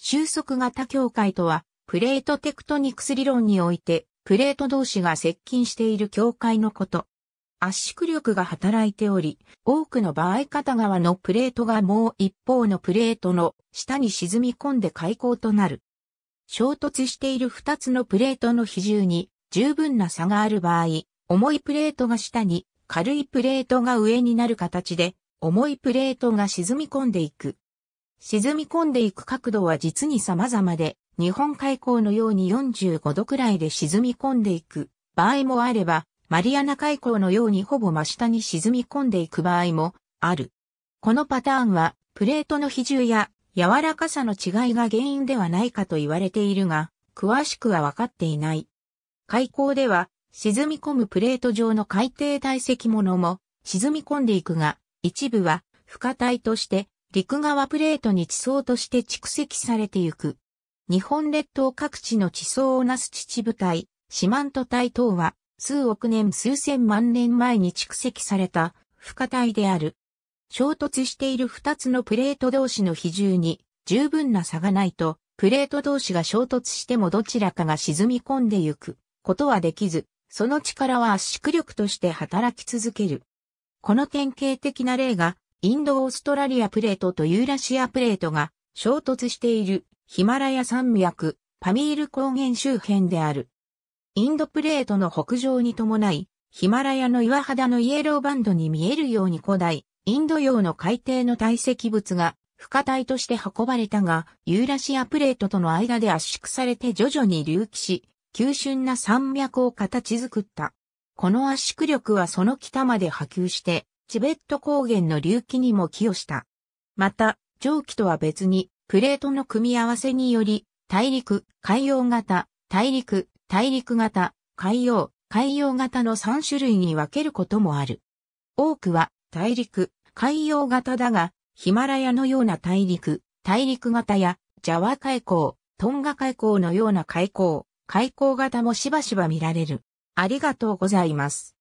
収束型境界とは、プレートテクトニクス理論において、プレート同士が接近している境界のこと。圧縮力が働いており、多くの場合片側のプレートがもう一方のプレートの下に沈み込んで開口となる。衝突している二つのプレートの比重に十分な差がある場合、重いプレートが下に、軽いプレートが上になる形で、重いプレートが沈み込んでいく。沈み込んでいく角度は実に様々で、日本海溝のように45度くらいで沈み込んでいく場合もあれば、マリアナ海溝のようにほぼ真下に沈み込んでいく場合もある。このパターンは、プレートの比重や柔らかさの違いが原因ではないかと言われているが、詳しくはわかっていない。海溝では、沈み込むプレート上の海底堆積物も沈み込んでいくが、一部は、不可体として陸側プレートに地層として蓄積されてゆく。日本列島各地の地層をなす秩父帯、四万都帯等は、数億年数千万年前に蓄積された、不可体である。衝突している二つのプレート同士の比重に、十分な差がないと、プレート同士が衝突してもどちらかが沈み込んでゆくことはできず、その力は圧縮力として働き続ける。この典型的な例がインドオーストラリアプレートとユーラシアプレートが衝突しているヒマラヤ山脈、パミール高原周辺である。インドプレートの北上に伴い、ヒマラヤの岩肌のイエローバンドに見えるように古代、インド洋の海底の堆積物が、不可体として運ばれたが、ユーラシアプレートとの間で圧縮されて徐々に隆起し、急峻な山脈を形作った。この圧縮力はその北まで波及して、チベット高原の隆起にも寄与した。また、蒸気とは別に、プレートの組み合わせにより、大陸、海洋型、大陸、大陸型、海洋、海洋型の3種類に分けることもある。多くは、大陸、海洋型だが、ヒマラヤのような大陸、大陸型や、ジャワ海溝、トンガ海溝のような海溝、海溝型もしばしば見られる。ありがとうございます。